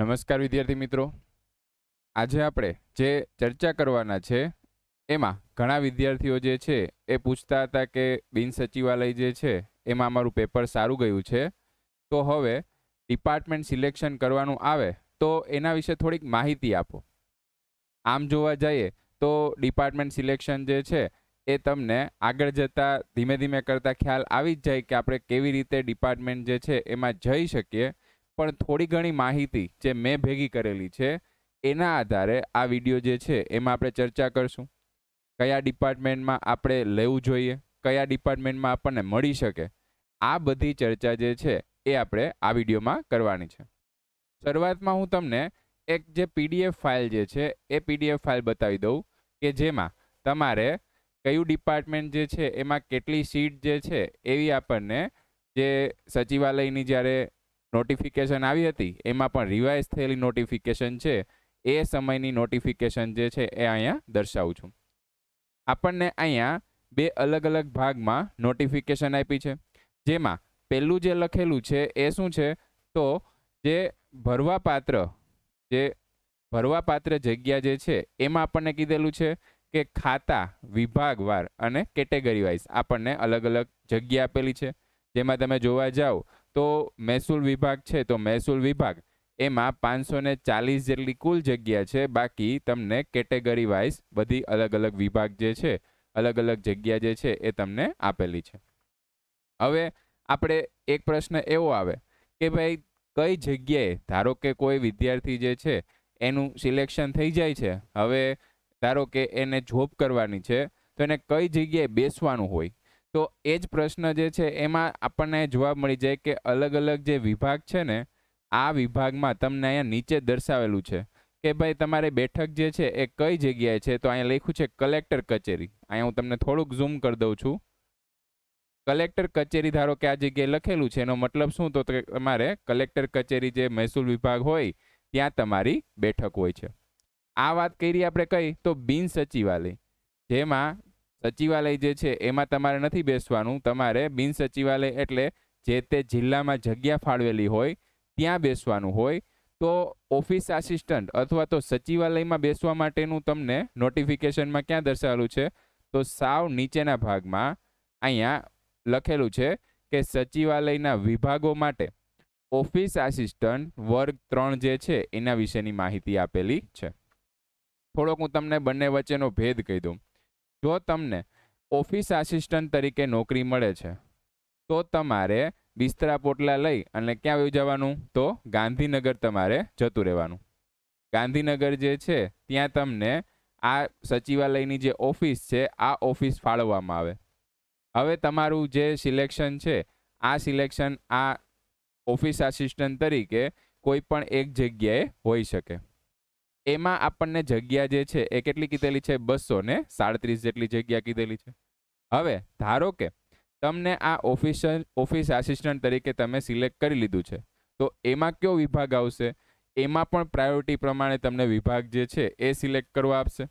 નમસ્કાર વિદ્યાર્થી મિત્રો આજે આપણે જે ચર્ચા કરવાના છે એમાં ઘણા વિદ્યાર્થીઓ જે છે એ પૂછતા હતા કે બિન સચિવાલય જે છે એમાં અમારું પેપર સારું ગયું છે તો હવે ડિપાર્ટમેન્ટ સિલેક્શન કરવાનું આવે તો એના વિશે થોડીક માહિતી આપો આમ જોવા જઈએ તો ડિપાર્ટમેન્ટ સિલેક્શન જે છે એ તમને આગળ જતાં ધીમે ધીમે કરતાં ખ્યાલ આવી જ જાય કે આપણે કેવી રીતે ડિપાર્ટમેન્ટ જે છે એમાં જઈ શકીએ પણ થોડી ઘણી માહિતી જે મેં ભેગી કરેલી છે એના આધારે આ વિડીયો જે છે એમાં આપણે ચર્ચા કરશું કયા ડિપાર્ટમેન્ટમાં આપણે લેવું જોઈએ કયા ડિપાર્ટમેન્ટમાં આપણને મળી શકે આ બધી ચર્ચા જે છે એ આપણે આ વિડીયોમાં કરવાની છે શરૂઆતમાં હું તમને એક જે પીડીએફ ફાઇલ જે છે એ પીડીએફ ફાઇલ બતાવી દઉં કે જેમાં તમારે કયું ડિપાર્ટમેન્ટ જે છે એમાં કેટલી સીટ જે છે એવી આપણને જે સચિવાલયની જ્યારે નોટિફિકેશન આવી હતી એમાં પણ રિવાઇઝ થયેલી નોટિફિકેશન છે એ સમયની નોટિફિકેશન જે છે એ અહીંયા દર્શાવું છું આપણને અહીંયા બે અલગ અલગ ભાગમાં નોટિફિકેશન આપી છે જેમાં પહેલું જે લખેલું છે એ શું છે તો જે ભરવાપાત્ર જે ભરવાપાત્ર જગ્યા જે છે એમાં આપણને કીધેલું છે કે ખાતા વિભાગવાર અને કેટેગરી વાઇઝ આપણને અલગ અલગ જગ્યા આપેલી છે જેમાં તમે જોવા જાઓ તો મહેસૂલ વિભાગ છે તો મહેસૂલ વિભાગ એમાં પાંચસો ને ચાલીસ જેટલી કુલ જગ્યા છે બાકી તમને કેટેગરી વાઇઝ બધી અલગ અલગ વિભાગ જે છે અલગ અલગ જગ્યા જે છે એ તમને આપેલી છે હવે આપણે એક પ્રશ્ન એવો આવે કે ભાઈ કઈ જગ્યાએ ધારો કે કોઈ વિદ્યાર્થી જે છે એનું સિલેક્શન થઈ જાય છે હવે ધારો કે એને જોબ કરવાની છે તો એને કઈ જગ્યાએ બેસવાનું હોય તો એ જ પ્રશ્ન જે છે એમાં આપણને જવાબ મળી જાય કે અલગ અલગ જે વિભાગ છે ને આ વિભાગમાં તમને અહીંયા નીચે દર્શાવેલું છે કે ભાઈ તમારે બેઠક જે છે એ કઈ જગ્યાએ છે તો અહીંયા લખ્યું છે કલેક્ટર કચેરી અહીંયા હું તમને થોડુંક ઝૂમ કરી દઉં છું કલેક્ટર કચેરી ધારો કે આ જગ્યાએ લખેલું છે એનો મતલબ શું તો તમારે કલેક્ટર કચેરી જે મહેસૂલ વિભાગ હોય ત્યાં તમારી બેઠક હોય છે આ વાત કરી આપણે કઈ તો બિન સચિવાલય જેમાં સચિવાલય જે છે એમાં તમારે નથી બેસવાનું તમારે બિન સચિવાલય એટલે જે તે જિલ્લામાં જગ્યા ફાળવેલી હોય ત્યાં બેસવાનું હોય તો ઓફિસ આસિસ્ટન્ટ અથવા તો સચિવાલયમાં બેસવા માટેનું તમને નોટિફિકેશનમાં ક્યાં દર્શાવેલું છે તો સાવ નીચેના ભાગમાં અહીંયા લખેલું છે કે સચિવાલયના વિભાગો માટે ઓફિસ આસિસ્ટન્ટ વર્ગ ત્રણ જે છે એના વિશેની માહિતી આપેલી છે થોડોક હું તમને બંને વચ્ચેનો ભેદ કહી દઉં જો તમને ઓફિસ આસિસ્ટન્ટ તરીકે નોકરી મળે છે તો તમારે બિસ્તરા પોટલા લઈ અને ક્યાં વયું જવાનું તો ગાંધીનગર તમારે જતું રહેવાનું ગાંધીનગર જે છે ત્યાં તમને આ સચિવાલયની જે ઓફિસ છે આ ઓફિસ ફાળવવામાં આવે હવે તમારું જે સિલેક્શન છે આ સિલેક્શન આ ઓફિસ આસિસ્ટન્ટ તરીકે કોઈ પણ એક જગ્યાએ હોઈ શકે એમાં આપણને જગ્યા જે છે એ કેટલી કીધેલી છે બસો ને સાડત્રીસ જેટલી જગ્યા કીધેલી છે હવે ધારો કે તમને આ ઓફિસર ઓફિસ આસિસ્ટન્ટ તરીકે તમે સિલેક્ટ કરી લીધું છે તો એમાં કયો વિભાગ આવશે એમાં પણ પ્રાયોરિટી પ્રમાણે તમને વિભાગ જે છે એ સિલેક્ટ કરવા આપશે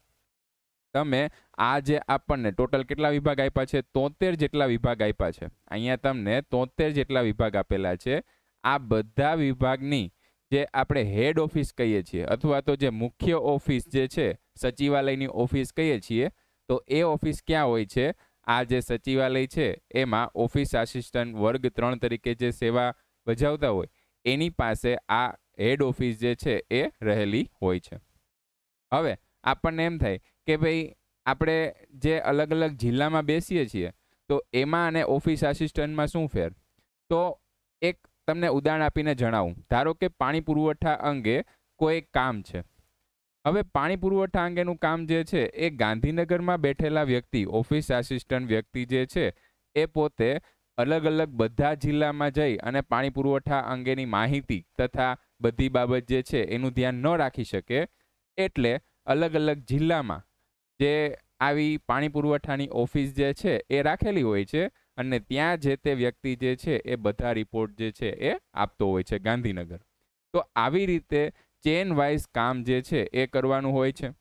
તમે આ જે આપણને ટોટલ કેટલા વિભાગ આપ્યા છે તોતેર જેટલા વિભાગ આપ્યા છે અહીંયા તમને તોતેર જેટલા વિભાગ આપેલા છે આ બધા વિભાગની જે આપણે હેડ ઓફિસ કહીએ છીએ અથવા તો જે મુખ્ય ઓફિસ જે છે સચિવાલયની ઓફિસ કહીએ છીએ તો એ ઓફિસ ક્યાં હોય છે આ જે સચિવાલય છે એમાં ઓફિસ આસિસ્ટન્ટ વર્ગ ત્રણ તરીકે જે સેવા બજાવતા હોય એની પાસે આ હેડ ઓફિસ જે છે એ રહેલી હોય છે હવે આપણને એમ થાય કે ભાઈ આપણે જે અલગ અલગ જિલ્લામાં બેસીએ છીએ તો એમાં અને ઓફિસ આસિસ્ટન્ટમાં શું ફેર તો એક તમને ઉદાહરણ આપીને જણાવું ધારો કે પાણી પુરવઠા અંગે કોઈ કામ છે હવે પાણી પુરવઠા અંગેનું કામ જે છે એ ગાંધીનગરમાં બેઠેલા વ્યક્તિ ઓફિસ આસિસ્ટન્ટ વ્યક્તિ જે છે એ પોતે અલગ અલગ બધા જિલ્લામાં જઈ અને પાણી પુરવઠા અંગેની માહિતી તથા બધી બાબત જે છે એનું ધ્યાન ન રાખી શકે એટલે અલગ અલગ જિલ્લામાં જે આવી પાણી પુરવઠાની ઓફિસ જે છે એ રાખેલી હોય છે અને ત્યાં જે તે વ્યક્તિ જે છે એ બધા રિપોર્ટ જે છે એ આપતો હોય છે ગાંધીનગર તો આવી રીતે ચેન વાઇઝ કામ જે છે એ કરવાનું હોય છે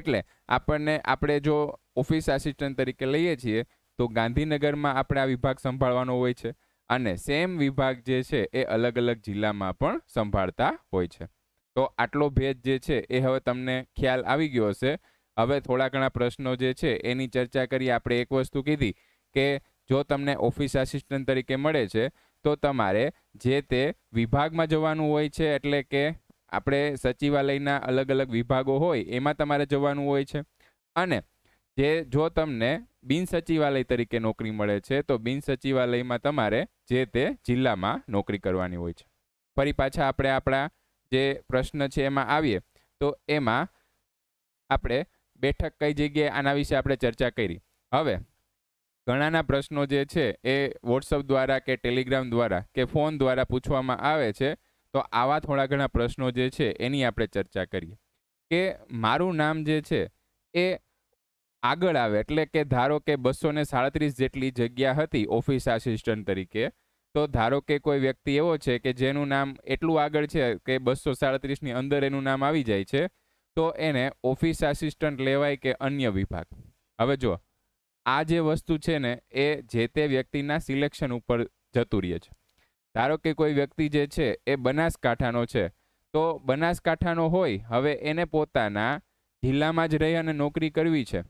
એટલે આપણને આપણે જો ઓફિસ આસિસ્ટન્ટ તરીકે લઈએ છીએ તો ગાંધીનગરમાં આપણે આ વિભાગ સંભાળવાનો હોય છે અને સેમ વિભાગ જે છે એ અલગ અલગ જિલ્લામાં પણ સંભાળતા હોય છે તો આટલો ભેદ જે છે એ હવે તમને ખ્યાલ આવી ગયો હશે હવે થોડા ઘણા પ્રશ્નો જે છે એની ચર્ચા કરી આપણે એક વસ્તુ કીધી કે જો તમને ઓફિસ આસિસ્ટન્ટ તરીકે મળે છે તો તમારે જે તે વિભાગમાં જવાનું હોય છે એટલે કે આપણે સચિવાલયના અલગ અલગ વિભાગો હોય એમાં તમારે જવાનું હોય છે અને જે જો તમને બિન સચિવાલય તરીકે નોકરી મળે છે તો બિન સચિવાલયમાં તમારે જે તે જિલ્લામાં નોકરી કરવાની હોય છે ફરી પાછા આપણે આપણા જે પ્રશ્ન છે એમાં આવીએ તો એમાં આપણે બેઠક કઈ જગ્યાએ આના વિશે આપણે ચર્ચા કરી હવે ઘણાના પ્રશ્નો જે છે એ વોટ્સઅપ દ્વારા કે ટેલિગ્રામ દ્વારા કે ફોન દ્વારા પૂછવામાં આવે છે તો આવા થોડા ઘણા પ્રશ્નો જે છે એની આપણે ચર્ચા કરીએ કે મારું નામ જે છે એ આગળ આવે એટલે કે ધારો કે બસો ને સાડત્રીસ જેટલી જગ્યા હતી ઓફિસ આસિસ્ટન્ટ તરીકે તો ધારો કે કોઈ વ્યક્તિ એવો છે કે જેનું નામ એટલું આગળ છે કે બસો સાડત્રીસની અંદર એનું નામ આવી જાય છે તો એને ઓફિસ આસિસ્ટન્ટ લેવાય કે અન્ય વિભાગ હવે જો આ જે વસ્તુ છે ને એ જે તે વ્યક્તિના સિલેક્શન ઉપર જતું રહે છે ધારો કે કોઈ વ્યક્તિ જે છે એ બનાસકાંઠાનો છે તો બનાસકાંઠાનો હોય હવે એને પોતાના જિલ્લામાં જ રહી અને નોકરી કરવી છે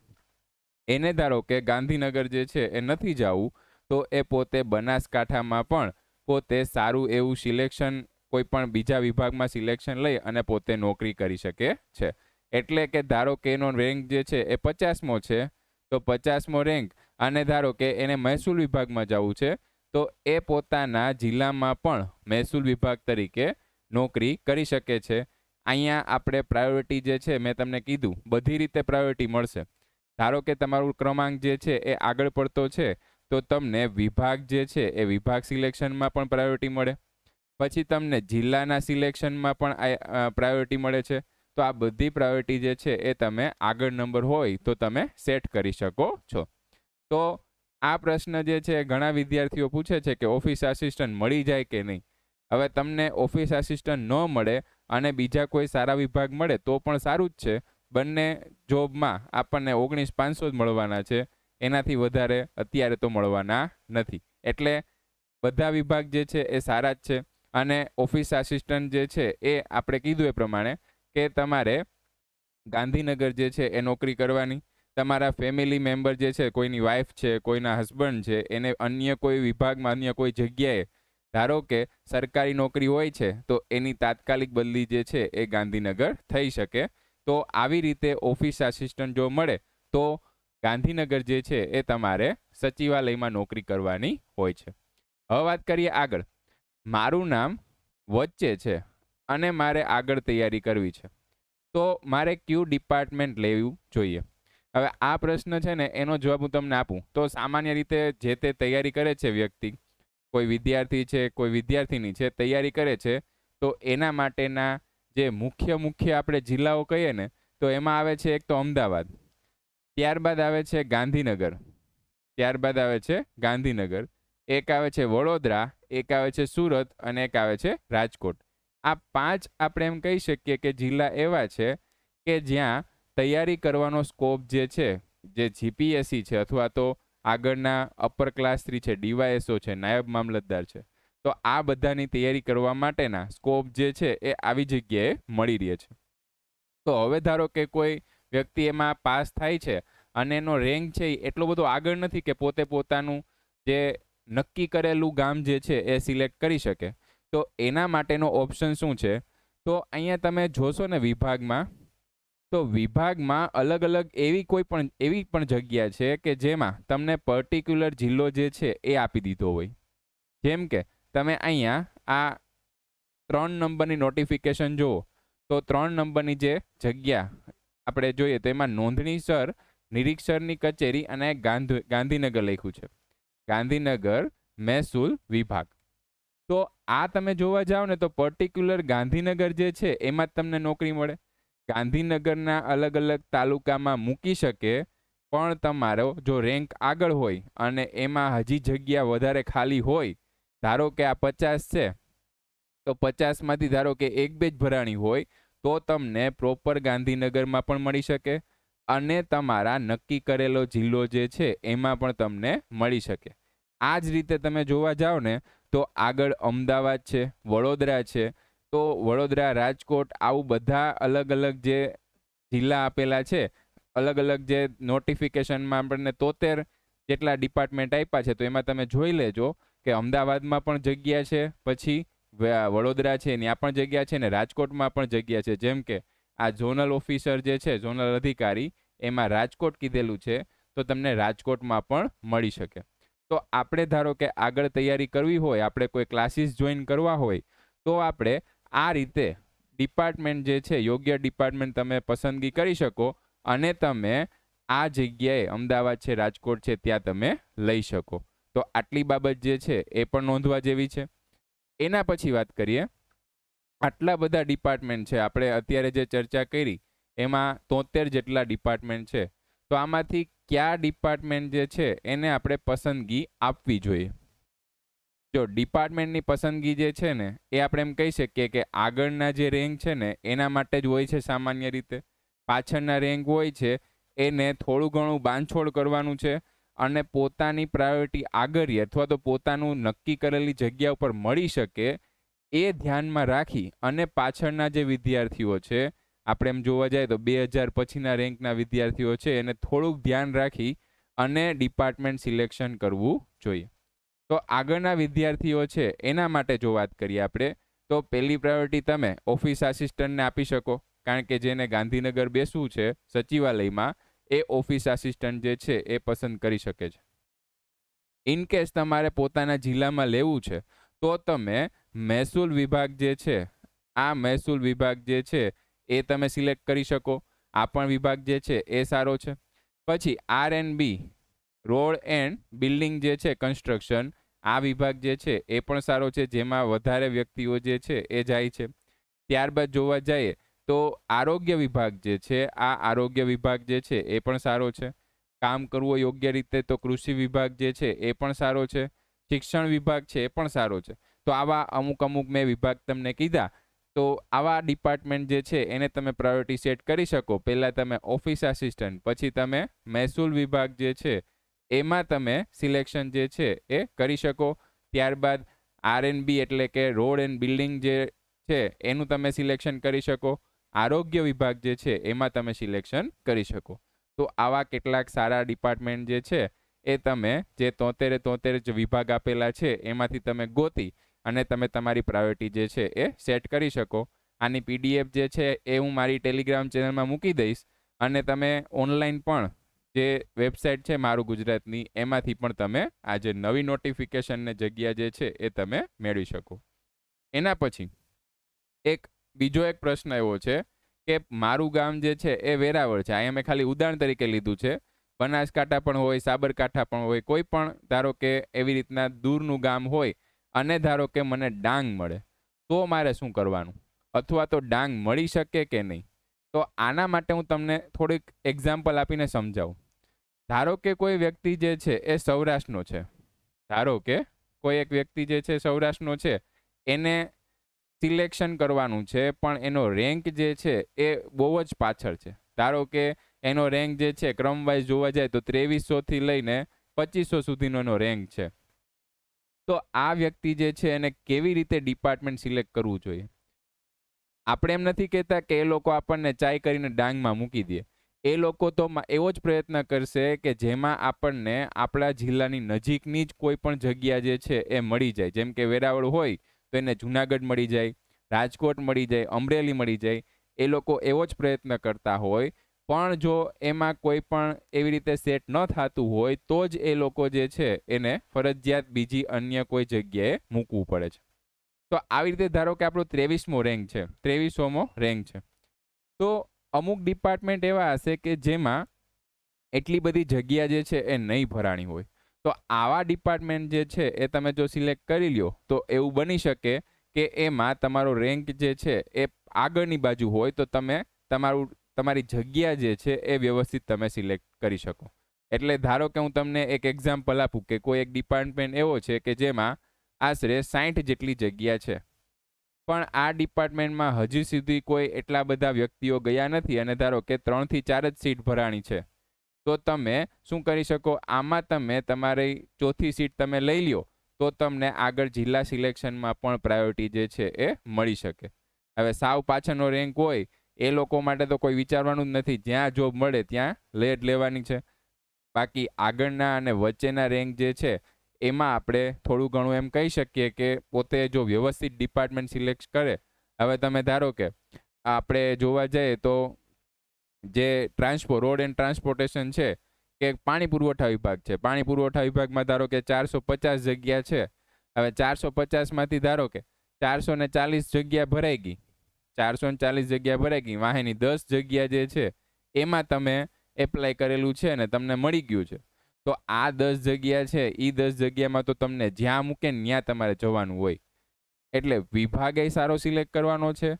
એને ધારો કે ગાંધીનગર જે છે એ નથી જવું તો એ પોતે બનાસકાંઠામાં પણ પોતે સારું એવું સિલેક્શન કોઈ પણ બીજા વિભાગમાં સિલેક્શન લઈ અને પોતે નોકરી કરી શકે છે એટલે કે ધારો કે એનો રેન્ક જે છે એ પચાસમો છે તો પચાસમો રેન્ક અને ધારો કે એને મહેસૂલ વિભાગમાં જવું છે તો એ પોતાના જિલ્લામાં પણ મહેસૂલ વિભાગ તરીકે નોકરી કરી શકે છે અહીંયા આપણે પ્રાયોરિટી જે છે મેં તમને કીધું બધી રીતે પ્રાયોરિટી મળશે ધારો કે તમારું ક્રમાંક જે છે એ આગળ પડતો છે તો તમને વિભાગ જે છે એ વિભાગ સિલેક્શનમાં પણ પ્રાયોરિટી મળે પછી તમને જિલ્લાના સિલેક્શનમાં પણ પ્રાયોરિટી મળે છે તો આ બધી પ્રાયોરિટી જે છે એ તમે આગળ નંબર હોય તો તમે સેટ કરી શકો છો તો આ પ્રશ્ન જે છે ઘણા વિદ્યાર્થીઓ પૂછે છે કે ઓફિસ આસિસ્ટન્ટ મળી જાય કે નહીં હવે તમને ઓફિસ આસિસ્ટન્ટ ન મળે અને બીજા કોઈ સારા વિભાગ મળે તો પણ સારું જ છે બંને જોબમાં આપણને ઓગણીસ પાંચસો જ મળવાના છે એનાથી વધારે અત્યારે તો મળવાના નથી એટલે બધા વિભાગ જે છે એ સારા જ છે અને ઓફિસ આસિસ્ટન્ટ જે છે એ આપણે કીધું એ પ્રમાણે કે તમારે ગાંધીનગર જે છે એ નોકરી કરવાની તમારા ફેમિલી મેમ્બર જે છે કોઈની વાઈફ છે કોઈના હસબન્ડ છે એને અન્ય કોઈ વિભાગમાં અન્ય કોઈ જગ્યાએ ધારો કે સરકારી નોકરી હોય છે તો એની તાત્કાલિક બદલી જે છે એ ગાંધીનગર થઈ શકે તો આવી રીતે ઓફિસ આસિસ્ટન્ટ જો મળે તો ગાંધીનગર જે છે એ તમારે સચિવાલયમાં નોકરી કરવાની હોય છે હવે વાત કરીએ આગળ મારું નામ વચ્ચે છે અને મારે આગળ તૈયારી કરવી છે તો મારે કયું ડિપાર્ટમેન્ટ લેવું જોઈએ હવે આ પ્રશ્ન છે ને એનો જવાબ હું તમને આપું તો સામાન્ય રીતે જે તે તૈયારી કરે છે વ્યક્તિ કોઈ વિદ્યાર્થી છે કોઈ વિદ્યાર્થીની છે તૈયારી કરે છે તો એના માટેના જે મુખ્ય મુખ્ય આપણે જિલ્લાઓ કહીએ ને તો એમાં આવે છે એક તો અમદાવાદ ત્યારબાદ આવે છે ગાંધીનગર ત્યારબાદ આવે છે ગાંધીનગર એક આવે છે વડોદરા એક આવે છે સુરત અને એક આવે છે રાજકોટ આ પાંચ આપણે એમ કહી શકીએ કે જિલ્લા એવા છે કે જ્યાં તૈયારી કરવાનો સ્કોપ જે છે જે જીપીએસસી છે અથવા તો આગળના અપર ક્લાસ થ્રી છે ડીવાયએસઓ છે નાયબ મામલતદાર છે તો આ બધાની તૈયારી કરવા માટેના સ્કોપ જે છે એ આવી જગ્યાએ મળી રહે છે તો હવે ધારો કે કોઈ વ્યક્તિ એમાં પાસ થાય છે અને એનો રેન્ક છે એટલો બધો આગળ નથી કે પોતે પોતાનું જે નક્કી કરેલું ગામ જે છે એ સિલેક્ટ કરી શકે તો એના માટેનો ઓપ્શન શું છે તો અહીંયા તમે જોશો ને વિભાગમાં તો વિભાગમાં અલગ અલગ એવી કોઈ પણ એવી પણ જગ્યા છે કે જેમાં તમને પર્ટિક્યુલર જિલ્લો જે છે એ આપી દીધો હોય જેમ કે તમે અહીંયા આ ત્રણ નંબરની નોટિફિકેશન જુઓ તો ત્રણ નંબરની જે જગ્યા આપણે જોઈએ તો એમાં નોંધણીસર નિરીક્ષરની કચેરી અને ગાંધીનગર લખ્યું છે ગાંધીનગર મહેસૂલ વિભાગ તો આ તમે જોવા જાઓ ને તો પર્ટિક્યુલર ગાંધીનગર જે છે એમાં જ તમને નોકરી મળે ગાંધીનગરના અલગ અલગ તાલુકામાં મૂકી શકે પણ તમારો જો રેન્ક આગળ હોય અને એમાં હજી જગ્યા વધારે ખાલી હોય ધારો કે આ પચાસ છે તો પચાસમાંથી ધારો કે એક બે જ ભરાણી હોય તો તમને પ્રોપર ગાંધીનગરમાં પણ મળી શકે અને તમારા નક્કી કરેલો જિલ્લો જે છે એમાં પણ તમને મળી શકે આ જ રીતે તમે જોવા જાઓ ને તો આગળ અમદાવાદ છે વડોદરા છે તો વડોદરા રાજકોટ આવું બધા અલગ અલગ જે જિલ્લા આપેલા છે અલગ અલગ જે નોટિફિકેશનમાં આપણને તોતેર જેટલા ડિપાર્ટમેન્ટ આપ્યા છે તો એમાં તમે જોઈ લેજો કે અમદાવાદમાં પણ જગ્યા છે પછી વડોદરા છે ત્યાં પણ જગ્યા છે ને રાજકોટમાં પણ જગ્યા છે જેમ કે આ ઝોનલ ઓફિસર જે છે ઝોનલ અધિકારી એમાં રાજકોટ કીધેલું છે તો તમને રાજકોટમાં પણ મળી શકે તો આપણે ધારો કે આગળ તૈયારી કરવી હોય આપણે કોઈ ક્લાસીસ જોઈન કરવા હોય તો આપણે આ રીતે ડિપાર્ટમેન્ટ જે છે યોગ્ય ડિપાર્ટમેન્ટ તમે પસંદગી કરી શકો અને તમે આ જગ્યાએ અમદાવાદ છે રાજકોટ છે ત્યાં તમે લઈ શકો તો આટલી બાબત જે છે એ પણ નોંધવા જેવી છે એના પછી વાત કરીએ આટલા બધા ડિપાર્ટમેન્ટ છે આપણે અત્યારે જે ચર્ચા કરી એમાં તોતેર જેટલા ડિપાર્ટમેન્ટ છે તો આમાંથી કયા ડિપાર્ટમેન્ટ જે છે એને આપણે પસંદગી આપવી જોઈએ જો ડિપાર્ટમેન્ટની પસંદગી જે છે ને એ આપણે એમ કહી શકીએ કે આગળના જે રેન્ક છે ને એના માટે જ હોય છે સામાન્ય રીતે પાછળના રેન્ક હોય છે એને થોડું ઘણું બાંધછોડ કરવાનું છે અને પોતાની પ્રાયોરિટી આગળ અથવા તો પોતાનું નક્કી કરેલી જગ્યા ઉપર મળી શકે એ ધ્યાનમાં રાખી અને પાછળના જે વિદ્યાર્થીઓ છે આપણે એમ જોવા જઈએ તો બે હજાર પછીના રેન્કના વિદ્યાર્થીઓ છે એને થોડુંક ધ્યાન રાખી અને ડિપાર્ટમેન્ટ સિલેક્શન કરવું જોઈએ તો આગળના વિદ્યાર્થીઓ છે એના માટે જો વાત કરીએ આપણે તો પહેલી પ્રાયોરિટી તમે ઓફિસ આસિસ્ટન્ટને આપી શકો કારણ કે જેને ગાંધીનગર બેસવું છે સચિવાલયમાં એ ઓફિસ આસિસ્ટન્ટ જે છે એ પસંદ કરી શકે છે ઇન કેસ તમારે પોતાના જિલ્લામાં લેવું છે તો તમે મહેસૂલ વિભાગ જે છે આ મહેસૂલ વિભાગ જે છે એ તમે સિલેક્ટ કરી શકો આ પણ વિભાગ જે છે એ સારો છે પછી R and B road and building જે છે કન્સ્ટ્રક્શન આ વિભાગ જે છે એ પણ સારો છે જેમાં વધારે વ્યક્તિઓ જે છે એ જાય છે ત્યારબાદ જોવા જઈએ તો આરોગ્ય વિભાગ જે છે આ આરોગ્ય વિભાગ જે છે એ પણ સારો છે કામ કરવું યોગ્ય રીતે તો કૃષિ વિભાગ જે છે એ પણ સારો છે શિક્ષણ વિભાગ છે એ પણ સારો છે તો આવા અમુક અમુક મેં વિભાગ તમને કીધા તો આવા ડિપાર્ટમેન્ટ જે છે એને તમે પ્રાયોરિટી સેટ કરી શકો પહેલાં તમે ઓફિસ આસિસ્ટન્ટ પછી તમે મહેસૂલ વિભાગ જે છે એમાં તમે સિલેક્શન જે છે એ કરી શકો ત્યારબાદ આર આરએનબી એટલે કે રોડ એન્ડ બિલ્ડિંગ જે છે એનું તમે સિલેક્શન કરી શકો આરોગ્ય વિભાગ જે છે એમાં તમે સિલેક્શન કરી શકો તો આવા કેટલાક સારા ડિપાર્ટમેન્ટ જે છે એ તમે જે તોતેરે તોતેર વિભાગ આપેલા છે એમાંથી તમે ગોતી અને તમે તમારી પ્રાયોરિટી જે છે એ સેટ કરી શકો આની પીડીએફ જે છે એ હું મારી ટેલિગ્રામ ચેનલમાં મૂકી દઈશ અને તમે ઓનલાઈન પણ જે વેબસાઇટ છે મારું ગુજરાતની એમાંથી પણ તમે આ જે નવી નોટિફિકેશનને જગ્યા જે છે એ તમે મેળવી શકો એના પછી એક બીજો એક પ્રશ્ન એવો છે કે મારું ગામ જે છે એ વેરાવળ છે અહીંયા મેં ખાલી ઉદાહરણ તરીકે લીધું છે બનાસકાંઠા પણ હોય સાબરકાંઠા પણ હોય કોઈ પણ ધારો કે એવી રીતના દૂરનું ગામ હોય અને ધારો કે મને ડાંગ મળે તો મારે શું કરવાનું અથવા તો ડાંગ મળી શકે કે નહીં તો આના માટે હું તમને થોડીક એક્ઝામ્પલ આપીને સમજાવું ધારો કે કોઈ વ્યક્તિ જે છે એ સૌરાષ્ટ્રનો છે ધારો કે કોઈ એક વ્યક્તિ જે છે સૌરાષ્ટ્રનો છે એને સિલેક્શન કરવાનું છે પણ એનો રેન્ક જે છે એ બહુ જ પાછળ છે ધારો કે એનો રેન્ક જે છે ક્રમવાઇઝ જોવા જાય તો ત્રેવીસોથી લઈને પચીસો સુધીનો એનો રેન્ક છે તો આ વ્યક્તિ જે છે એને કેવી રીતે ડિપાર્ટમેન્ટ સિલેક્ટ કરવું જોઈએ આપણે એમ નથી કહેતા કે એ લોકો આપણને ચાય કરીને ડાંગમાં મૂકી દે એ લોકો તો એવો જ પ્રયત્ન કરશે કે જેમાં આપણને આપણા જિલ્લાની નજીકની જ કોઈ પણ જગ્યા જે છે એ મળી જાય જેમ કે વેરાવળ હોય તો એને જુનાગઢ મળી જાય રાજકોટ મળી જાય અમરેલી મળી જાય એ લોકો એવો જ પ્રયત્ન કરતા હોય પણ જો એમાં કોઈ પણ એવી રીતે સેટ ન થતું હોય તો જ એ લોકો જે છે એને ફરજિયાત બીજી અન્ય કોઈ જગ્યાએ મૂકવું પડે છે તો આવી રીતે ધારો કે આપણો ત્રેવીસમો રેન્ક છે ત્રેવીસોમો રેન્ક છે તો અમુક ડિપાર્ટમેન્ટ એવા હશે કે જેમાં એટલી બધી જગ્યા જે છે એ નહીં ભરાણી હોય તો આવા ડિપાર્ટમેન્ટ જે છે એ તમે જો સિલેક્ટ કરી લ્યો તો એવું બની શકે કે એમાં તમારો રેન્ક જે છે એ આગળની બાજુ હોય તો તમે તમારું તમારી જગ્યા જે છે એ વ્યવસ્થિત તમે સિલેક્ટ કરી શકો એટલે ધારો કે હું તમને એક એક્ઝામ્પલ આપું કે કોઈ એક ડિપાર્ટમેન્ટ એવો છે કે જેમાં આશરે સાઠ જેટલી જગ્યા છે પણ આ ડિપાર્ટમેન્ટમાં હજી સુધી કોઈ એટલા બધા વ્યક્તિઓ ગયા નથી અને ધારો કે ત્રણથી ચાર જ સીટ ભરાણી છે તો તમે શું કરી શકો આમાં તમે તમારી ચોથી સીટ તમે લઈ લ્યો તો તમને આગળ જિલ્લા સિલેક્શનમાં પણ પ્રાયોરિટી જે છે એ મળી શકે હવે સાવ પાછળનો રેન્ક હોય એ લોકો માટે તો કોઈ વિચારવાનું જ નથી જ્યાં જોબ મળે ત્યાં લેટ લેવાની છે બાકી આગળના અને વચ્ચેના રેન્ક જે છે એમાં આપણે થોડું ઘણું એમ કહી શકીએ કે પોતે જો વ્યવસ્થિત ડિપાર્ટમેન્ટ સિલેક્ટ કરે હવે તમે ધારો કે આપણે જોવા જઈએ તો જે ટ્રાન્સપોર્ટ રોડ એન્ડ ટ્રાન્સપોર્ટેશન છે કે પાણી પુરવઠા વિભાગ છે પાણી પુરવઠા વિભાગમાં ધારો કે ચારસો પચાસ જગ્યા છે હવે ચારસો પચાસમાંથી ધારો કે ચારસો ને ચાલીસ જગ્યા ભરાઈ ગઈ ચારસો ચાલીસ જગ્યા ભરાઈ ગઈ વાહેની દસ જગ્યા જે છે એમાં તમે એપ્લાય કરેલું છે અને તમને મળી ગયું છે તો આ દસ જગ્યા છે એ દસ જગ્યામાં તો તમને જ્યાં મૂકે ત્યાં તમારે જવાનું હોય એટલે વિભાગે સારો સિલેક્ટ કરવાનો છે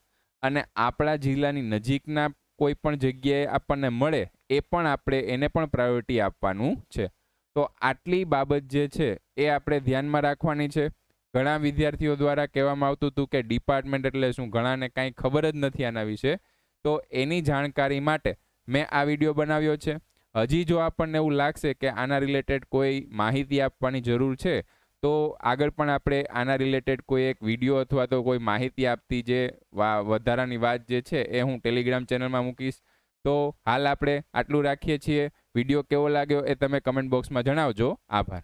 અને આપણા જિલ્લાની નજીકના કોઈ પણ જગ્યાએ આપણને મળે એ પણ આપણે એને પણ પ્રાયોરિટી આપવાનું છે તો આટલી બાબત જે છે એ આપણે ધ્યાનમાં રાખવાની છે ઘણા વિદ્યાર્થીઓ દ્વારા કહેવામાં આવતું હતું કે ડિપાર્ટમેન્ટ એટલે શું ઘણાને કાંઈ ખબર જ નથી આના વિશે તો એની જાણકારી માટે મેં આ વિડીયો બનાવ્યો છે હજી જો આપણને એવું લાગશે કે આના રિલેટેડ કોઈ માહિતી આપવાની જરૂર છે તો આગળ પણ આપણે આના રિલેટેડ કોઈ એક વિડીયો અથવા તો કોઈ માહિતી આપતી જે વધારાની વાત જે છે એ હું ટેલિગ્રામ ચેનલમાં મૂકીશ તો હાલ આપણે આટલું રાખીએ છીએ વિડીયો કેવો લાગ્યો એ તમે કમેન્ટ બોક્સમાં જણાવજો આભાર